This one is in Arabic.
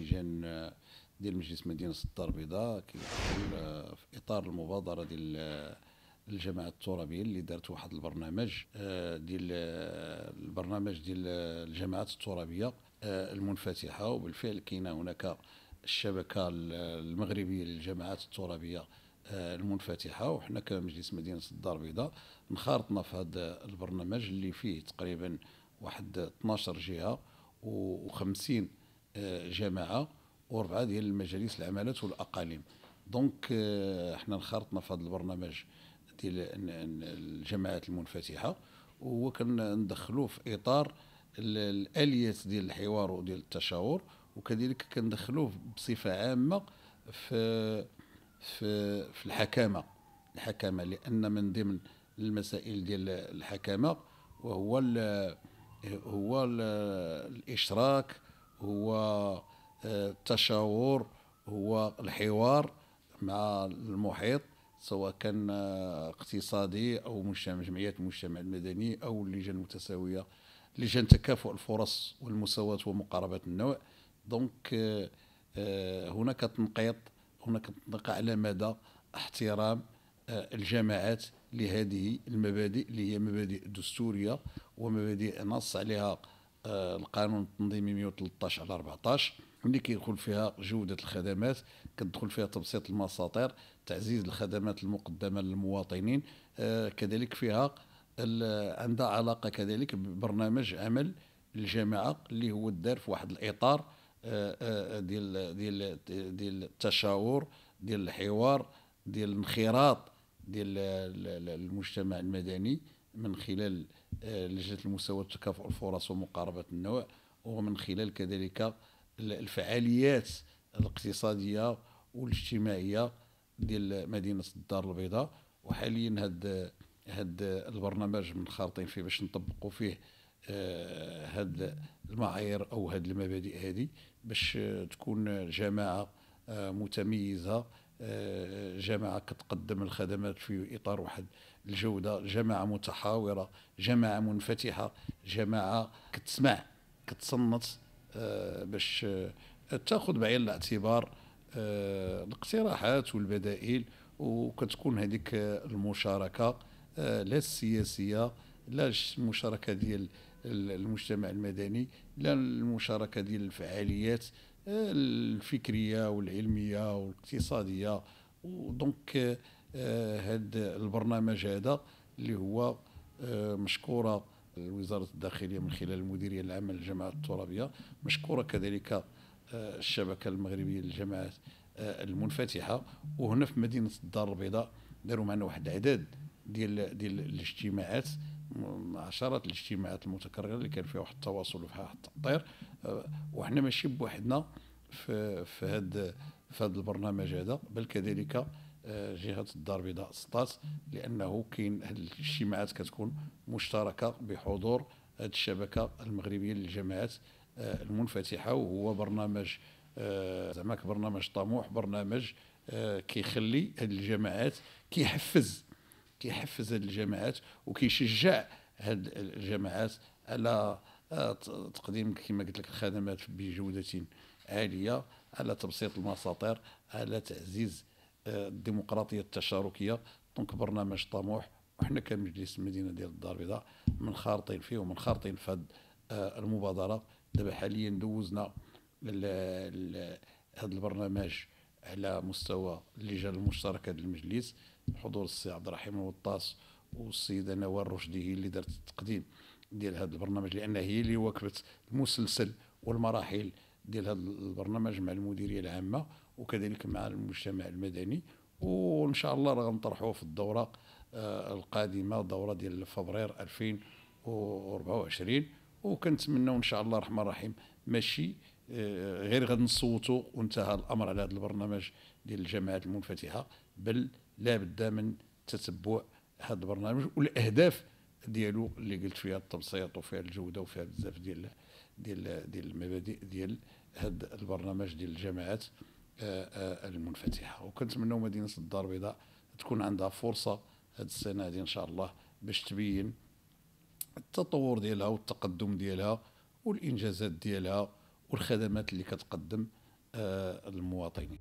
لجان آه، ديال مجلس مدينه الدار البيضاء آه، في اطار المبادره ديال آه، الجماعه الترابيه اللي دارت واحد البرنامج ديال البرنامج ديال الجماعات الترابيه المنفتحه وبالفعل كاين هناك الشبكه المغربيه للجماعات الترابيه المنفتحه وحنا كمجلس مدينه الدار البيضاء انخرطنا في هذا البرنامج اللي فيه تقريبا واحد 12 جهه و50 جماعه وربعه ديال المجالس العمالات والاقاليم دونك آه، حنا انخرطنا في هذا البرنامج ديال الجماعات المنفتحه وكندخلوه في اطار الاليات ديال الحوار وديال التشاور وكذلك كندخلوه بصفه عامه في في في الحكامه الحكامه لان من ضمن المسائل ديال الحكامه وهو الـ هو الـ الاشراك هو آه، التشاور هو الحوار مع المحيط سواء كان آه، اقتصادي او مجتمع جمعيات المجتمع المدني او اللجان المتساويه لجان تكافؤ الفرص والمساواه ومقاربه النوع دونك آه، هناك تنقيط هناك تنقى على مدى احترام الجماعات لهذه المبادئ اللي هي مبادئ دستوريه ومبادئ نص عليها آه، القانون التنظيمي 113 على 14 اللي كيدخل فيها جوده الخدمات كتدخل فيها تبسيط المساطير تعزيز الخدمات المقدمه للمواطنين آه، كذلك فيها عندها علاقه كذلك ببرنامج عمل الجامعه اللي هو دار في واحد الاطار آه، ديال ديال ديال التشاور ديال الحوار ديال الانخراط ديال المجتمع المدني من خلال آه، لجنه المساواه تكافؤ الفرص ومقاربه النوع ومن خلال كذلك الفعاليات الاقتصاديه والاجتماعيه ديال مدينه الدار البيضاء وحاليا هاد هاد البرنامج من خارطين فيه باش نطبقوا فيه آه، هاد المعايير او هاد المبادئ هذه باش آه، تكون جماعه متميزه آه، جماعة كتقدم الخدمات في إطار واحد الجودة جماعة متحاورة جماعة منفتحة جماعة كتسمع كتصنت آه، باش آه، تاخذ بعين الاعتبار الاقتراحات والبدائل وكتكون هذيك المشاركة لا السياسية لا المشاركة ديال المجتمع المدني لا المشاركة ديال الفعاليات الفكريه والعلميه والاقتصاديه ودونك هذا آه، البرنامج هذا اللي هو آه، مشكوره الوزاره الداخليه من خلال المديريه العامه للجماعه الترابيه مشكوره كذلك آه، الشبكه المغربيه للجماعات المنفتحه وهنا في مدينه الدار البيضاء داروا معنا واحد العدد ديال ديال الاجتماعات عشرات الاجتماعات المتكرره اللي كان فيها واحد التواصل وفيها واحد التاطير آه، وحنا ماشي بوحدنا في في هذا في هذا البرنامج هذا بل كذلك آه، جهه الدار البيضاء سطات لانه كاين هذه الاجتماعات كتكون مشتركه بحضور هذه الشبكه المغربيه للجماعات آه، المنفتحه وهو برنامج زعما برنامج طموح برنامج كيخلي هذه الجماعات كيحفز كيحفز هذه الجماعات وكيشجع هذه الجماعات على آه، تقديم كما قلت لك الخدمات بجوده عاليه على تبسيط المساطير على تعزيز آه، الديمقراطيه التشاركيه دونك برنامج طموح وحنا كمجلس المدينه ديال الدار البيضاء منخرطين فيه ومنخرطين في هذه آه، المبادره دابا حاليا دوزنا هذا البرنامج على مستوى اللجان المشتركه المجلس حضور السي عبد الرحيم الوطاس والسيده نوال رشدي هي اللي دارت التقديم ديال هذا البرنامج لان هي اللي واكبت المسلسل والمراحل ديال هذا البرنامج مع المديريه العامه وكذلك مع المجتمع المدني وان شاء الله راه غنطرحوه في الدوره آه، القادمه دوره ديال فبراير 2024 وكنتمناو ان شاء الله الرحمن الرحيم ماشي آه، غير غنصوتوا وانتهى الامر على هذا البرنامج ديال الجماعات المنفتحه بل لابد من تتبع هذا البرنامج والاهداف ديالو اللي قلت فيها التبسيط وفيها الجوده وفيها بزاف ديال ديال ديال المبادئ ديال هذا البرنامج ديال الجامعات آه، آه، المنفتحه وكنتمنى مدينه الدار البيضاء تكون عندها فرصه هذه السنه هذه ان شاء الله باش تبين التطور ديالها والتقدم ديالها والانجازات ديالها والخدمات اللي كتقدم آه، المواطنين